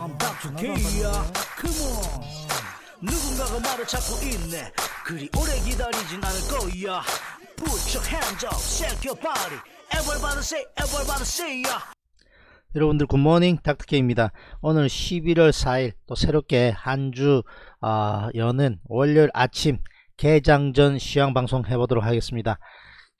I'm back to K야 Come on 누군가가 말을 찾고 있네 그리 오래 기다리진 않을 거야 Put your hands up, shake your body Everybody say, everybody say ya 여러분들 굿모닝 닥터케입니다 오늘 11월 4일 또 새롭게 한주 어, 아, 여는 월요일 아침 개장전 시황방송 해보도록 하겠습니다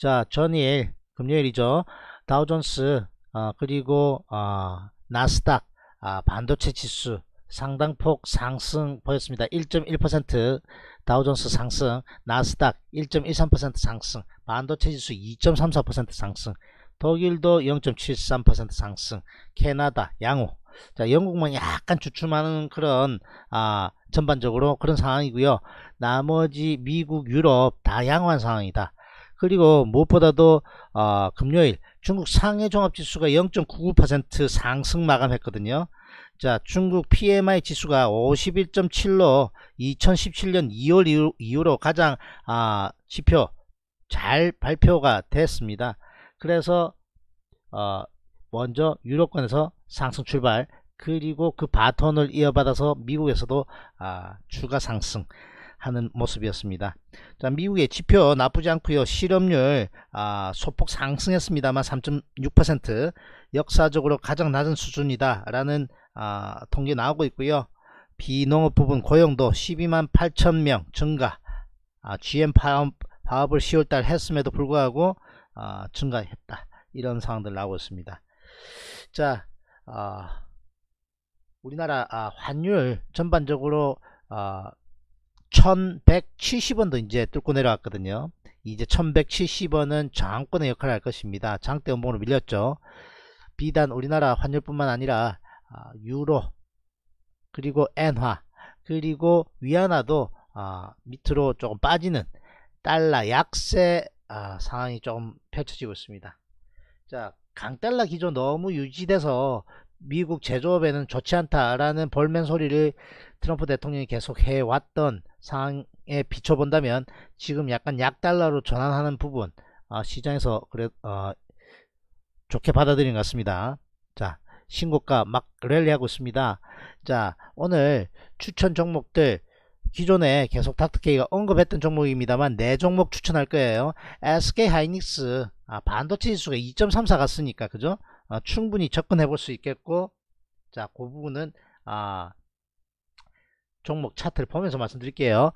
자 전일 금요일이죠 다우존스 어, 그리고 어, 나스닥 아, 반도체 지수 상당폭 상승 보였습니다. 1.1% 다우존스 상승, 나스닥 1.13% 상승, 반도체 지수 2.34% 상승, 독일도 0.73% 상승, 캐나다 양호. 자, 영국만 약간 주춤하는 그런 아, 전반적으로 그런 상황이고요. 나머지 미국, 유럽 다 양호한 상황이다. 그리고 무엇보다도 어, 금요일 중국 상해 종합지수가 0.99% 상승 마감했거든요. 자, 중국 PMI 지수가 51.7로 2017년 2월 이후, 로 가장 아, 지표 잘 발표가 됐습니다. 그래서 어, 먼저 유럽권에서 상승 출발 그리고 그 바톤을 이어받아서 미국에서도 아, 추가 상승 하는 모습이었습니다. 자, 미국의 지표 나쁘지 않고요. 실업률 아, 소폭 상승했습니다만 3.6% 역사적으로 가장 낮은 수준이다라는 아, 통계 나오고 있고요. 비농업 부분 고용도 12만 8천 명 증가. 아, GM 파업, 을 10월달 했음에도 불구하고 아, 증가했다. 이런 상황들 나오고 있습니다. 자, 아, 우리나라 아, 환율 전반적으로 아, 1170원도 이제 뚫고 내려왔거든요. 이제 1170원은 장권의 역할을 할 것입니다. 장대 음봉으로 밀렸죠. 비단 우리나라 환율뿐만 아니라 아, 유로 그리고 엔화 그리고 위안화도 아, 밑으로 조금 빠지는 달러 약세 아, 상황이 조금 펼쳐지고 있습니다. 자 강달러 기조 너무 유지돼서 미국 제조업에는 좋지 않다라는 벌멘 소리를 트럼프 대통령이 계속 해왔던 상에 비춰본다면 지금 약간 약달러로 전환하는 부분 어, 시장에서 그래 어, 좋게 받아들인 것 같습니다. 자 신고가 막 랠리하고 있습니다. 자 오늘 추천 종목들 기존에 계속 닥터케이가 언급했던 종목입니다만 네 종목 추천할 거예요. SK하이닉스 아, 반도체 지수가 2.34 갔으니까 그죠? 아, 충분히 접근해 볼 수 있겠고 자 그 부분은 아, 종목 차트를 보면서 말씀드릴게요.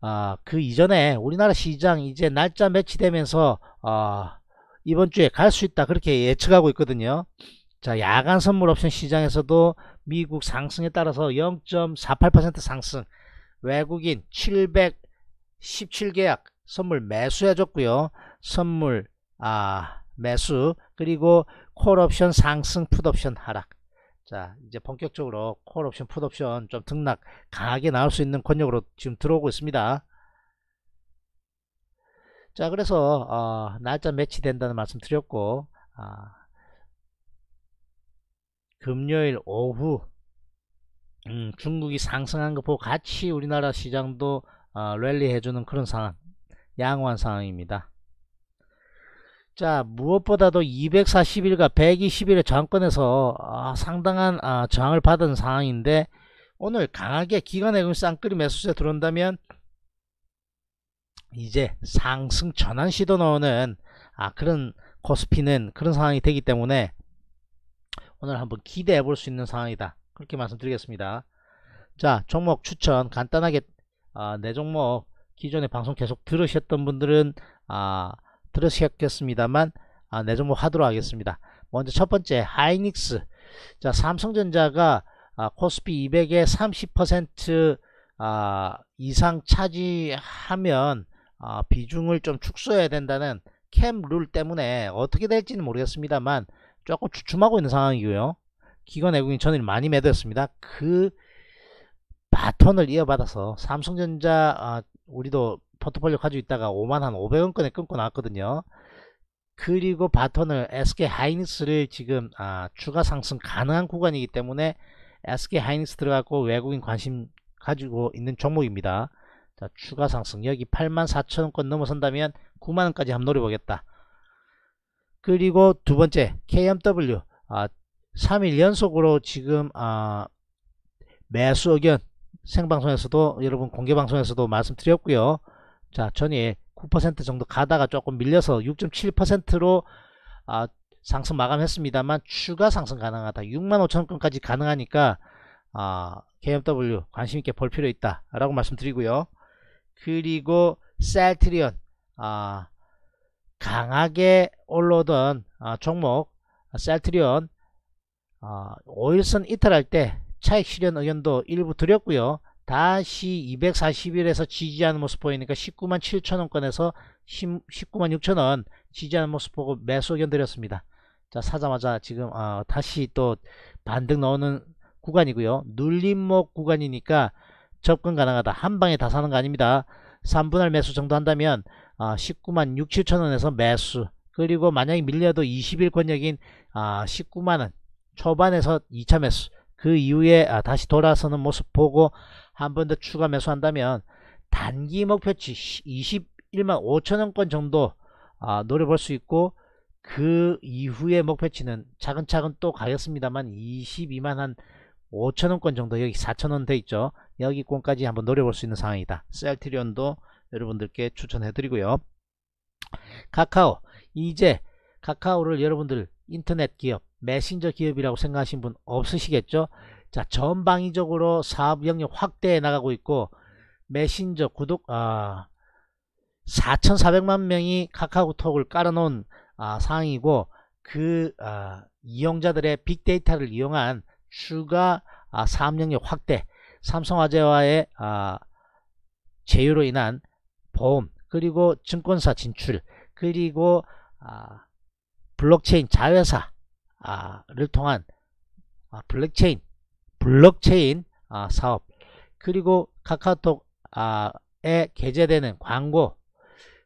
아, 그 이전에 우리나라 시장 이제 날짜 매치되면서 아, 이번 주에 갈 수 있다 그렇게 예측하고 있거든요. 자 야간 선물 옵션 시장에서도 미국 상승에 따라서 0.48% 상승 외국인 717계약 선물 매수해줬고요. 선물 아 매수 그리고 콜옵션 상승 풋옵션 하락 자 이제 본격적으로 콜옵션 풋옵션 좀 등락 강하게 나올 수 있는 권역으로 지금 들어오고 있습니다 자 그래서 어, 날짜 매치된다는 말씀 드렸고 어, 금요일 오후 음, 중국이 상승한 거 보고 같이 우리나라 시장도 어, 랠리 해주는 그런 상황 양호한 상황입니다 자 무엇보다도 2 4 0일과1 2 0일의정권에서 아, 상당한 아, 저항을 받은 상황인데 오늘 강하게 기관의금 쌍끌이 매수세 들어온다면 이제 상승 전환 시도 나오는 아, 그런 코스피는 그런 상황이 되기 때문에 오늘 한번 기대해 볼 수 있는 상황이다 그렇게 말씀드리겠습니다 자 종목 추천 간단하게 아, 내 네 종목 기존에 방송 계속 들으셨던 분들은 아 들으시겠습니다만 아, 내정목 네 하도록 하겠습니다. 먼저 첫 번째 하이닉스 자 삼성전자가 아, 코스피 200에 30% 아, 이상 차지하면 아, 비중을 좀 축소해야 된다는 캠 룰 때문에 어떻게 될지는 모르겠습니다만 조금 주춤하고 있는 상황이고요. 기관 외국인 전일 많이 매도했습니다. 그 바톤을 이어받아서 삼성전자 아, 우리도 포트폴리오 가지고 있다가 5만 한 500원권에 끊고 나왔거든요. 그리고 바톤을 SK 하이닉스를 지금 아, 추가 상승 가능한 구간이기 때문에 SK 하이닉스 들어갔고 외국인 관심 가지고 있는 종목입니다. 자, 추가 상승 여기 8만4천원권 넘어선다면 9만원까지 한번 노려보겠다. 그리고 두 번째 KMW 아, 3일 연속으로 지금 아, 매수 의견 생방송에서도 여러분 공개방송에서도 말씀드렸고요. 자전에9% 정도 가다가 조금 밀려서 6.7%로 아, 상승 마감했습니다만 추가 상승 가능하다 65,000건까지 가능하니까 아, KMW 관심있게 볼 필요 있다 라고 말씀드리고요 그리고 셀트리온 아, 강하게 올라오던 아, 종목 셀트리온 아, 5일선 이탈할 때 차익 실현 의견도 일부 드렸고요 다시 241에서 지지하는 모습 보이니까 19만 7천원권에서 19만 6천원 지지하는 모습 보고 매수 의견 드렸습니다. 자 사자마자 지금 어, 다시 또 반등 나오는 구간이고요. 눌림목 구간이니까 접근 가능하다. 한방에 다 사는 거 아닙니다. 3분할 매수 정도 한다면 어, 아, 19만 6, 7천원에서 매수 그리고 만약에 밀려도 20일권역인 아, 19만원 초반에서 2차 매수 그 이후에 아, 다시 돌아서는 모습 보고 한번더 추가 매수한다면 단기 목표치 21만 5천원권 정도 아, 노려볼 수 있고 그 이후의 목표치는 차근차근 또 가겠습니다만 22만 한 5천원권 정도 여기 4천원 돼 있죠 여기권까지 한번 노려볼 수 있는 상황이다 셀트리온도 여러분들께 추천해드리고요 카카오 이제 카카오를 여러분들 인터넷 기업 메신저 기업이라고 생각하신 분 없으시겠죠 자 전방위적으로 사업 영역 확대해 나가고 있고 메신저 구독 아 4,400만 명이 카카오톡을 깔아놓은 아, 상황이고 그 아, 이용자들의 빅데이터를 이용한 추가 아, 사업 영역 확대 삼성화재와의 아, 제휴로 인한 보험 그리고 증권사 진출 그리고 아, 블록체인 자회사를 통한 아, 블록체인 블록체인 아, 사업 그리고 카카오톡에 아, 게재되는 광고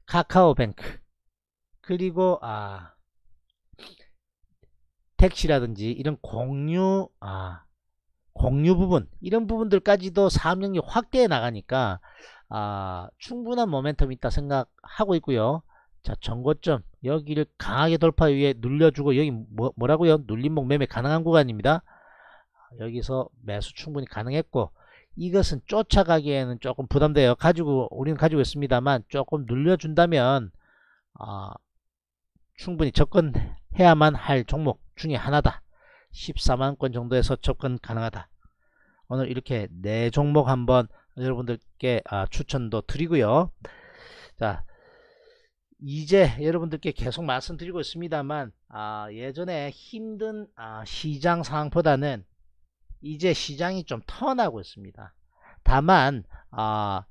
카카오뱅크 그리고 아, 택시라든지 이런 공유 아, 공유 부분 이런 부분들까지도 사업력이 확대해 나가니까 아, 충분한 모멘텀이 있다 생각하고 있고요 자 전고점 여기를 강하게 돌파 위에 눌려주고 여기 뭐, 뭐라고요 눌림목 매매 가능한 구간입니다 여기서 매수 충분히 가능했고 이것은 쫓아가기에는 조금 부담돼요. 가지고 우리는 가지고 있습니다만 조금 눌려준다면 어, 아, 충분히 접근해야만 할 종목 중에 하나다. 14만건 정도에서 접근 가능하다. 오늘 이렇게 네 종목 한번 여러분들께 아, 추천도 드리고요. 자 이제 여러분들께 계속 말씀드리고 있습니다만 아, 예전에 힘든 아, 시장 상황보다는 이제 시장이 좀 턴하고 있습니다. 다만 아,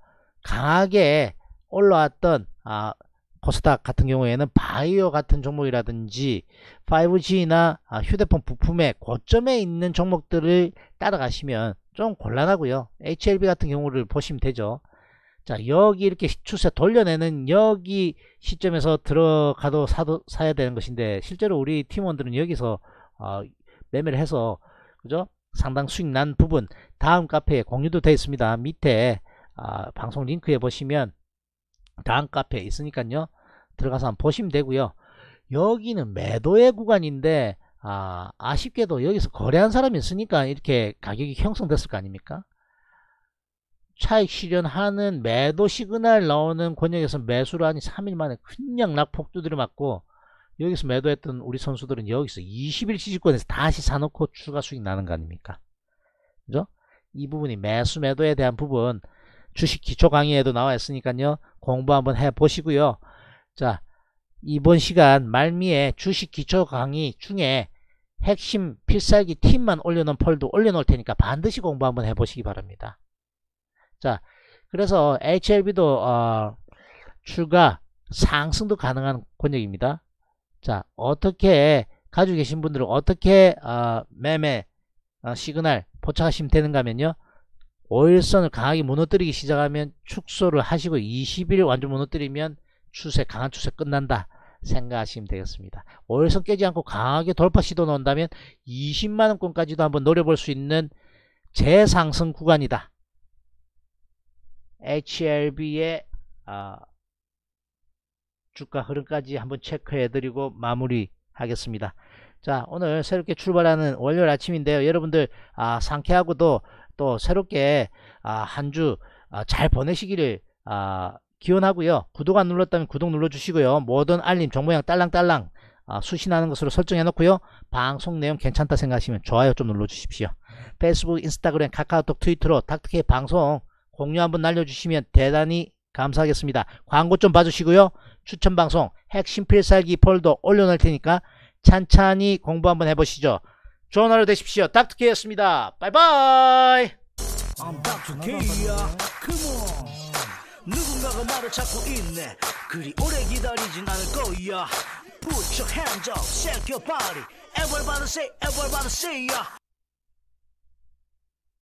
강하게 올라왔던 아, 코스닥 같은 경우에는 바이오 같은 종목이라든지 5G나 아, 휴대폰 부품의 고점에 있는 종목들을 따라가시면 좀 곤란하고요. HLB 같은 경우를 보시면 되죠. 자 여기 이렇게 추세 돌려내는 여기 시점에서 들어가도 사도 사야 되는 것인데 실제로 우리 팀원들은 여기서 어, 매매를 해서 그죠 상당 수익 난 부분 다음 카페에 공유도 되어 있습니다. 밑에 아, 방송 링크에 보시면 다음 카페에 있으니까요. 들어가서 한번 보시면 되고요. 여기는 매도의 구간인데 아, 아쉽게도 여기서 거래한 사람이 있으니까 이렇게 가격이 형성됐을 거 아닙니까? 차익 실현하는 매도 시그널 나오는 권역에서 매수를 하니 3일 만에 그냥 낙폭 주들려 맞고 여기서 매도했던 우리 선수들은 여기서 20일 시집권에서 다시 사놓고 추가 수익 나는 거 아닙니까? 그죠? 이 부분이 매수 매도에 대한 부분 주식 기초 강의에도 나와 있으니까요. 공부 한번 해보시고요. 자, 이번 시간 말미에 주식 기초 강의 중에 핵심 필살기 팀만 올려놓은 폴도 올려놓을 테니까 반드시 공부 한번 해보시기 바랍니다. 자, 그래서 HLB도 어, 추가 상승도 가능한 권역입니다. 자 어떻게 가지고 계신 분들은 어떻게 어, 매매 어, 시그널 포착하시면 되는가 하면요 오일선을 강하게 무너뜨리기 시작하면 축소를 하시고 20일 완전 무너뜨리면 추세 강한 추세 끝난다 생각하시면 되겠습니다 오일선 깨지 않고 강하게 돌파 시도 넣는다면 20만원권까지도 한번 노려볼 수 있는 재상승 구간이다 HLB의 어, 주가 흐름까지 한번 체크해드리고 마무리 하겠습니다. 자 오늘 새롭게 출발하는 월요일 아침인데요. 여러분들 아, 상쾌하고도 또 새롭게 아, 한주 아, 잘 보내시기를 아, 기원하고요. 구독 안 눌렀다면 구독 눌러주시고요. 모든 알림 정보양 딸랑딸랑 아, 수신하는 것으로 설정해놓고요. 방송 내용 괜찮다 생각하시면 좋아요 좀 눌러주십시오. 페이스북, 인스타그램, 카카오톡, 트위터로 닥터케 방송 공유 한번 날려주시면 대단히 감사하겠습니다. 광고 좀 봐주시고요. 추천 방송 핵심 필살기 폴더 올려놓을 테니까 찬찬히 공부 한번 해보시죠. 좋은 하루 되십시오. 닥터케였습니다. 바이바이. 누군가가 나를 찾고 있네 그리 오래 기다리진 않을 거야 Put your hands up, shake your body Everybody say, everybody say